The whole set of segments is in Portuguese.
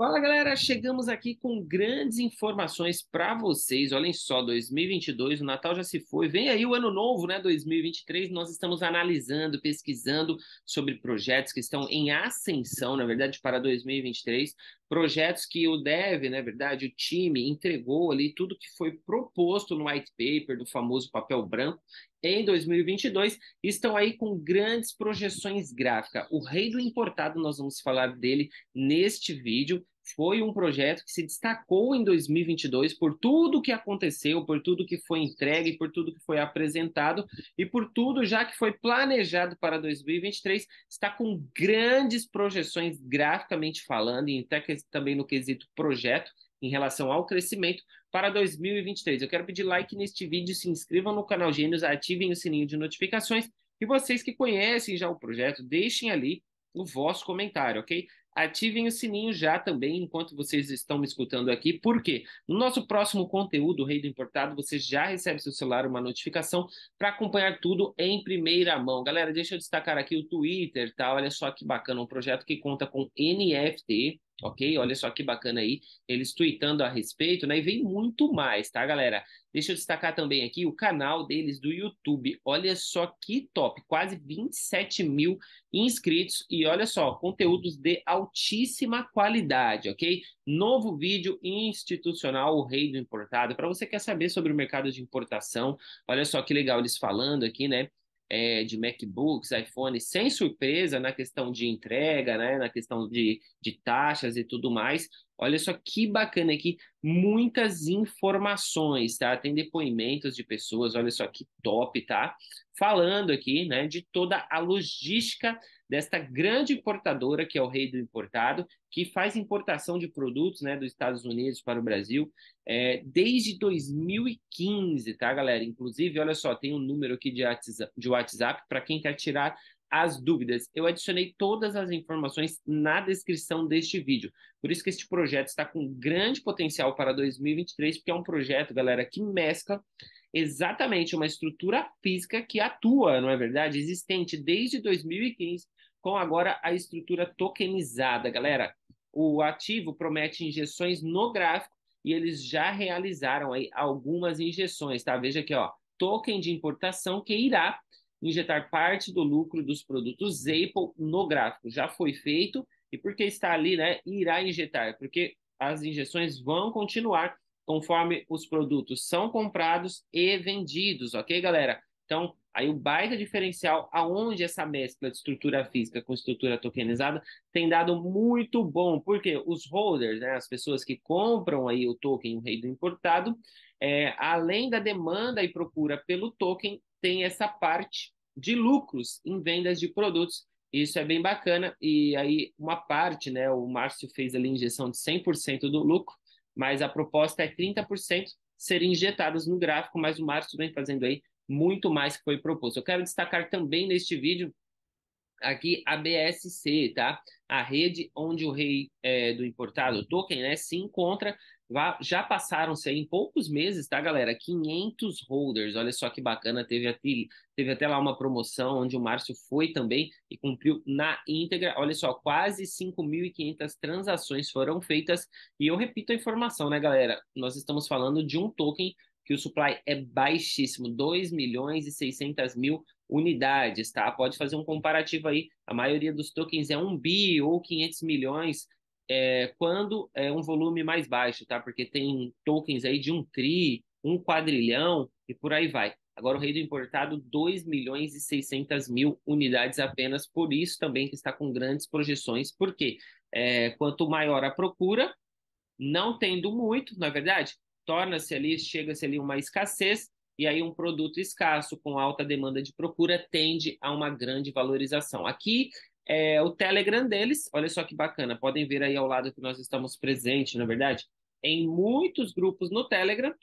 Fala galera, chegamos aqui com grandes informações para vocês. Olhem só, 2022, o Natal já se foi, vem aí o ano novo, né? 2023. Nós estamos analisando, pesquisando sobre projetos que estão em ascensão, na verdade, para 2023. Projetos que o Dev, na né, verdade, o time entregou ali tudo que foi proposto no white paper do famoso papel branco em 2022 estão aí com grandes projeções gráficas. O rei do importado, nós vamos falar dele neste vídeo foi um projeto que se destacou em 2022 por tudo que aconteceu, por tudo que foi entregue, por tudo que foi apresentado e por tudo já que foi planejado para 2023, está com grandes projeções graficamente falando e até também no quesito projeto em relação ao crescimento para 2023. Eu quero pedir like neste vídeo, se inscrevam no canal Gênios, ativem o sininho de notificações e vocês que conhecem já o projeto, deixem ali o vosso comentário, ok? ativem o sininho já também enquanto vocês estão me escutando aqui, porque no nosso próximo conteúdo, Rei do Importado, você já recebe seu celular uma notificação para acompanhar tudo em primeira mão. Galera, deixa eu destacar aqui o Twitter, tá? Olha só que bacana, um projeto que conta com NFT, ok? Olha só que bacana aí, eles tweetando a respeito, né? E vem muito mais, tá, galera? Deixa eu destacar também aqui o canal deles do YouTube. Olha só que top, quase 27 mil inscritos e olha só, conteúdos de altura altíssima qualidade, ok? Novo vídeo institucional, o rei do importado. Para você que quer saber sobre o mercado de importação, olha só que legal eles falando aqui, né? É, de MacBooks, iPhone, sem surpresa na questão de entrega, né? Na questão de, de taxas e tudo mais. Olha só que bacana aqui, muitas informações, tá? Tem depoimentos de pessoas, olha só que top, tá? Falando aqui, né, de toda a logística desta grande importadora que é o Rei do Importado, que faz importação de produtos, né, dos Estados Unidos para o Brasil, é, desde 2015, tá, galera? Inclusive, olha só, tem um número aqui de WhatsApp, de WhatsApp para quem quer tirar as dúvidas, eu adicionei todas as informações na descrição deste vídeo. Por isso que este projeto está com grande potencial para 2023, porque é um projeto, galera, que mescla exatamente uma estrutura física que atua, não é verdade? Existente desde 2015, com agora a estrutura tokenizada, galera. O ativo promete injeções no gráfico e eles já realizaram aí algumas injeções, tá? Veja aqui, ó, token de importação que irá injetar parte do lucro dos produtos Apple no gráfico. Já foi feito, e porque está ali, né, irá injetar, porque as injeções vão continuar conforme os produtos são comprados e vendidos, ok, galera? Então, aí o baita diferencial aonde essa mescla de estrutura física com estrutura tokenizada tem dado muito bom, porque os holders, né, as pessoas que compram aí o token, o rei do importado, é, além da demanda e procura pelo token, tem essa parte de lucros em vendas de produtos. Isso é bem bacana. E aí, uma parte, né? O Márcio fez ali injeção de 100% do lucro, mas a proposta é 30% serem injetados no gráfico, mas o Márcio vem fazendo aí muito mais que foi proposto. Eu quero destacar também neste vídeo aqui a BSC, tá? A rede onde o rei é, do importado token, né, se encontra. Já passaram-se em poucos meses, tá, galera? 500 holders. Olha só que bacana. Teve, até, teve até lá uma promoção onde o Márcio foi também e cumpriu na íntegra. Olha só, quase 5.500 transações foram feitas. E eu repito a informação, né, galera? Nós estamos falando de um token que o supply é baixíssimo, 2 milhões e 600 mil unidades, tá? Pode fazer um comparativo aí, a maioria dos tokens é 1 bi ou 500 milhões, é, quando é um volume mais baixo, tá? Porque tem tokens aí de um tri, um quadrilhão e por aí vai. Agora o rei do importado, 2 milhões e 600 mil unidades apenas, por isso também que está com grandes projeções, porque é, quanto maior a procura, não tendo muito, na é verdade, torna-se ali, chega-se ali uma escassez, e aí um produto escasso com alta demanda de procura tende a uma grande valorização. Aqui é o Telegram deles, olha só que bacana, podem ver aí ao lado que nós estamos presentes, na é verdade, em muitos grupos no Telegram.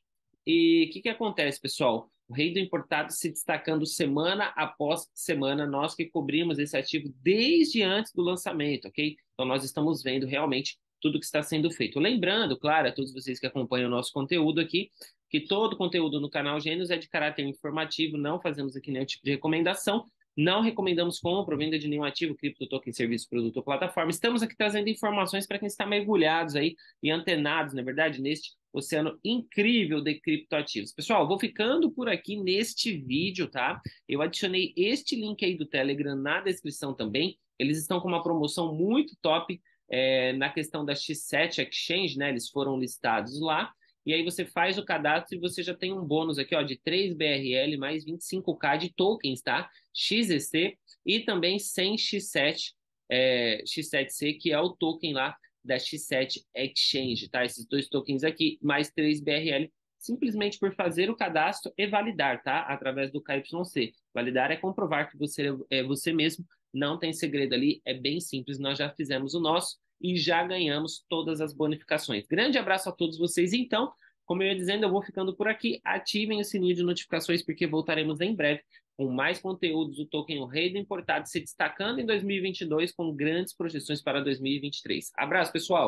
E o que, que acontece, pessoal? O rei do importado se destacando semana após semana, nós que cobrimos esse ativo desde antes do lançamento, ok? Então nós estamos vendo realmente tudo que está sendo feito. Lembrando, claro, a todos vocês que acompanham o nosso conteúdo aqui, que todo o conteúdo no canal Gênios é de caráter informativo, não fazemos aqui nenhum tipo de recomendação, não recomendamos compra ou venda de nenhum ativo, cripto, token, serviço, produto ou plataforma. Estamos aqui trazendo informações para quem está mergulhados aí e antenados, na é verdade, neste oceano incrível de criptoativos. Pessoal, vou ficando por aqui neste vídeo, tá? Eu adicionei este link aí do Telegram na descrição também. Eles estão com uma promoção muito top é, na questão da X7 Exchange, né? Eles foram listados lá. E aí você faz o cadastro e você já tem um bônus aqui, ó, de 3 BRL mais 25K de tokens, tá? XEC e também 100 X7, é, X7C, que é o token lá da X7 Exchange, tá? Esses dois tokens aqui, mais 3 BRL, simplesmente por fazer o cadastro e validar, tá? Através do KYC. Validar é comprovar que você é, é você mesmo não tem segredo ali, é bem simples. Nós já fizemos o nosso e já ganhamos todas as bonificações. Grande abraço a todos vocês. Então, como eu ia dizendo, eu vou ficando por aqui. Ativem o sininho de notificações, porque voltaremos em breve com mais conteúdos do Token O Rei do Importado se destacando em 2022 com grandes projeções para 2023. Abraço, pessoal!